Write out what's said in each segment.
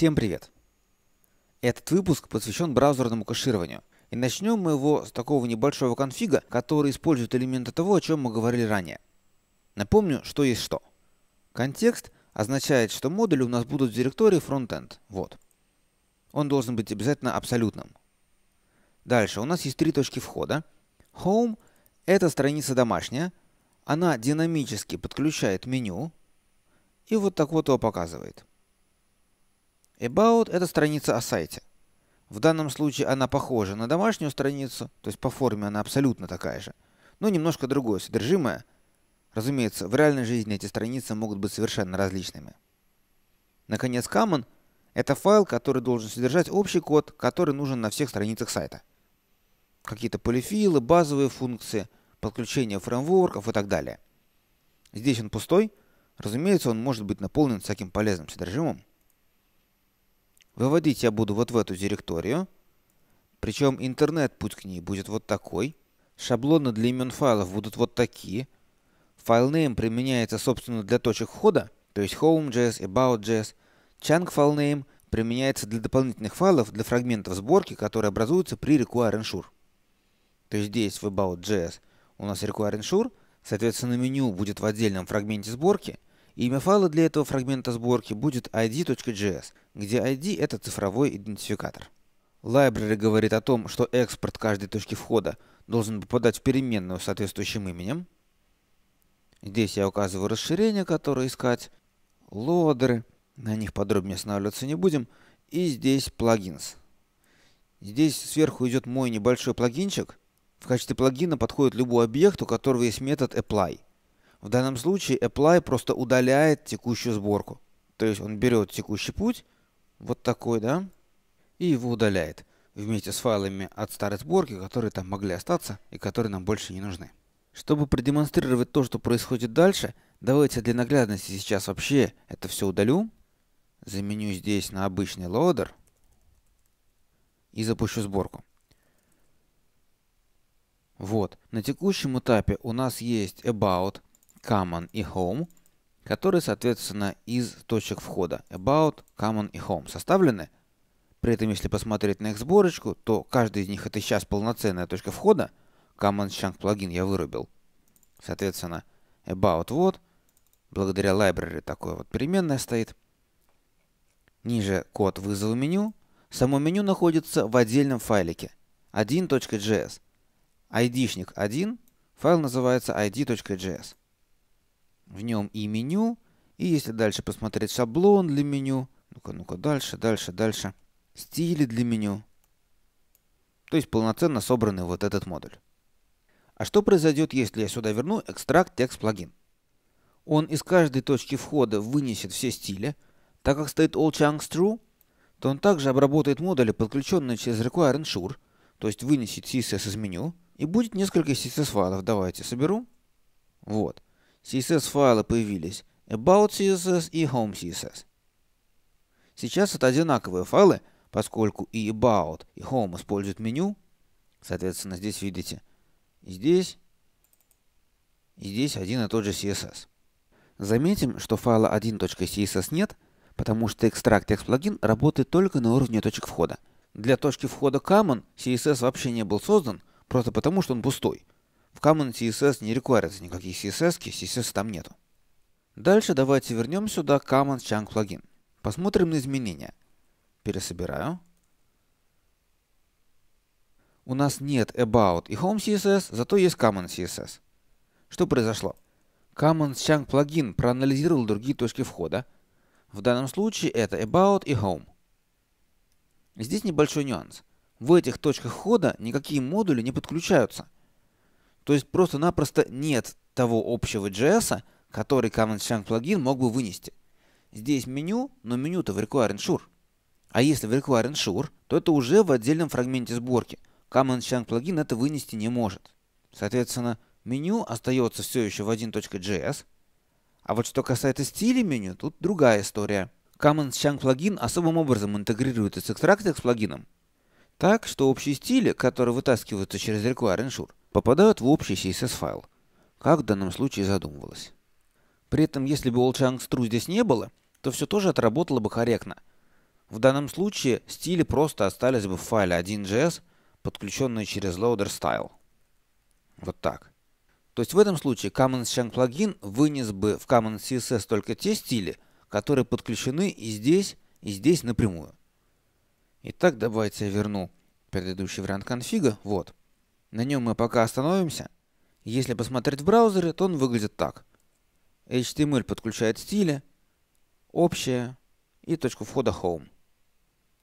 Всем привет! Этот выпуск посвящен браузерному кэшированию. И начнем мы его с такого небольшого конфига, который использует элементы того, о чем мы говорили ранее. Напомню, что есть что. Контекст означает, что модули у нас будут в директории frontend. Вот. Он должен быть обязательно абсолютным. Дальше у нас есть три точки входа. Home – это страница домашняя. Она динамически подключает меню и вот так вот его показывает. About – это страница о сайте. В данном случае она похожа на домашнюю страницу, то есть по форме она абсолютно такая же, но немножко другое содержимое. Разумеется, в реальной жизни эти страницы могут быть совершенно различными. Наконец, common – это файл, который должен содержать общий код, который нужен на всех страницах сайта. Какие-то полифилы, базовые функции, подключение фреймворков и так далее. Здесь он пустой, разумеется, он может быть наполнен всяким полезным содержимым, Выводить я буду вот в эту директорию. Причем интернет-путь к ней будет вот такой. Шаблоны для имен файлов будут вот такие. Filename применяется, собственно, для точек входа, то есть home.js, about.js. Chunk filename применяется для дополнительных файлов, для фрагментов сборки, которые образуются при require ensure. То есть здесь в about.js у нас require ensure, соответственно, меню будет в отдельном фрагменте сборки – Имя файла для этого фрагмента сборки будет id.js, где id — это цифровой идентификатор. Library говорит о том, что экспорт каждой точки входа должен попадать в переменную с соответствующим именем. Здесь я указываю расширение, которое искать, лодеры, на них подробнее останавливаться не будем, и здесь плагинс. Здесь сверху идет мой небольшой плагинчик. В качестве плагина подходит любой объект, у которого есть метод apply — в данном случае apply просто удаляет текущую сборку. То есть он берет текущий путь, вот такой, да, и его удаляет вместе с файлами от старой сборки, которые там могли остаться и которые нам больше не нужны. Чтобы продемонстрировать то, что происходит дальше, давайте для наглядности сейчас вообще это все удалю. Заменю здесь на обычный лоадер и запущу сборку. Вот, на текущем этапе у нас есть about, common и home, которые, соответственно, из точек входа about, common и home составлены. При этом, если посмотреть на их сборочку, то каждый из них это сейчас полноценная точка входа. Common chunk плагин я вырубил. Соответственно, about вот. Благодаря library такое вот переменная стоит. Ниже код вызова меню. Само меню находится в отдельном файлике 1.js. ID-шник 1, файл называется id.js в нем и меню. И если дальше посмотреть шаблон для меню, ну-ка, ну-ка, дальше, дальше, дальше, стили для меню. То есть полноценно собранный вот этот модуль. А что произойдет, если я сюда верну экстракт текст плагин? Он из каждой точки входа вынесет все стили. Так как стоит all chunks true, то он также обработает модули, подключенные через require ensure, то есть вынесет CSS из меню, и будет несколько CSS файлов. Давайте соберу. Вот. CSS-файлы появились About CSS и Home CSS. Сейчас это одинаковые файлы, поскольку и About, и Home используют меню. Соответственно, здесь видите, и здесь, и здесь один и тот же CSS. Заметим, что файла 1.css нет, потому что extract текст плагин работает только на уровне точек входа. Для точки входа common CSS вообще не был создан, просто потому что он пустой. В Common CSS не рекварятся никакие CSS, CSS там нету. Дальше давайте вернем сюда Common Chunk плагин. Посмотрим на изменения. Пересобираю. У нас нет About и Home CSS, зато есть Common CSS. Что произошло? Common Chunk плагин проанализировал другие точки входа. В данном случае это About и Home. Здесь небольшой нюанс. В этих точках входа никакие модули не подключаются – то есть просто-напросто нет того общего JS, который Command Shank плагин мог бы вынести. Здесь меню, но меню-то в Require Ensure. А если в Require Ensure, то это уже в отдельном фрагменте сборки. Command Shank плагин это вынести не может. Соответственно, меню остается все еще в 1.js. А вот что касается стиля меню, тут другая история. Command Shank плагин особым образом интегрируется с с плагином. Так, что общие стили, которые вытаскиваются через Require Ensure, попадают в общий CSS-файл, как в данном случае задумывалось. При этом, если бы All-Chunks здесь не было, то все тоже отработало бы корректно. В данном случае стили просто остались бы в файле 1.js, подключенные через loader style. Вот так. То есть в этом случае Commons Chunk плагин вынес бы в Commons CSS только те стили, которые подключены и здесь, и здесь напрямую. Итак, давайте я верну предыдущий вариант конфига. Вот. На нем мы пока остановимся. Если посмотреть в браузере, то он выглядит так. HTML эм подключает стили, общее и точку входа Home.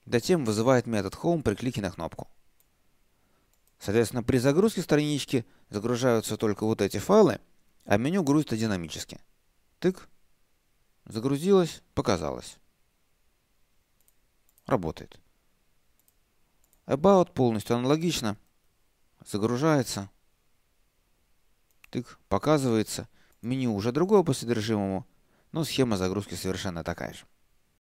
Затем вызывает метод Home при клике на кнопку. Соответственно, при загрузке странички загружаются только вот эти файлы, а меню грузится динамически. Тык. Загрузилось, показалось. Работает. About полностью аналогично – Загружается. Тык, показывается меню уже другое по содержимому, но схема загрузки совершенно такая же.